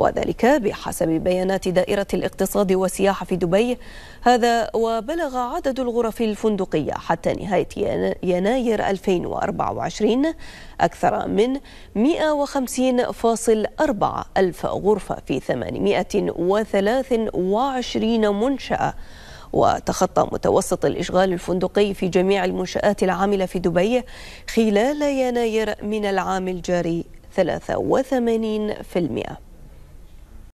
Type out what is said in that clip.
وذلك بحسب بيانات دائرة الاقتصاد والسياحة في دبي هذا وبلغ عدد الغرف الفندقية حتى نهاية يناير 2024 أكثر من 150.4 ألف غرفة في 823 منشأة وتخطى متوسط الإشغال الفندقي في جميع المنشآت العاملة في دبي خلال يناير من العام الجاري 83%